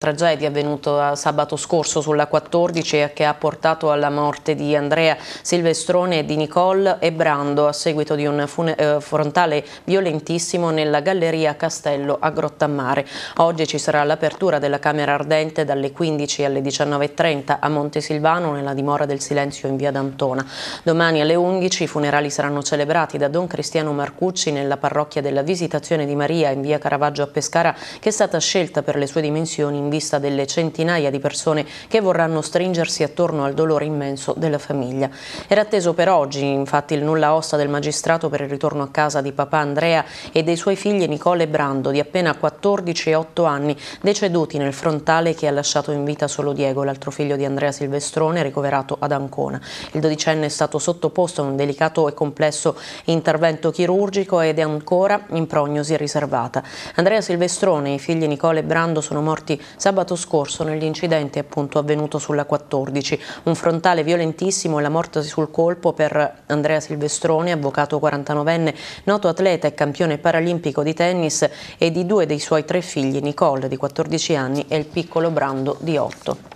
tragedia avvenuta sabato scorso sulla 14 e che ha portato alla morte di Andrea Silvestrone e di Nicole e Brando a seguito di un eh, frontale violentissimo nella galleria Castello a Grottamare. Oggi ci sarà l'apertura della Camera Ardente dalle 15 alle 19.30 a Montesilvano nella dimora del silenzio in via d'Antona. Domani alle 11 i funerali saranno celebrati da Don Cristiano Marcucci nella parrocchia della Visitazione di Maria in via Caravaggio a Pescara che è stata scelta per le sue dimensioni vista delle centinaia di persone che vorranno stringersi attorno al dolore immenso della famiglia. Era atteso per oggi infatti il nulla osta del magistrato per il ritorno a casa di papà Andrea e dei suoi figli Nicole e Brando di appena 14 e 8 anni deceduti nel frontale che ha lasciato in vita solo Diego, l'altro figlio di Andrea Silvestrone ricoverato ad Ancona. Il dodicenne è stato sottoposto a un delicato e complesso intervento chirurgico ed è ancora in prognosi riservata. Andrea Silvestrone e i figli Nicole e Brando sono morti sabato scorso nell'incidente appunto avvenuto sulla 14. Un frontale violentissimo e la morte sul colpo per Andrea Silvestroni, avvocato 49enne, noto atleta e campione paralimpico di tennis e di due dei suoi tre figli, Nicole di 14 anni e il piccolo Brando di 8.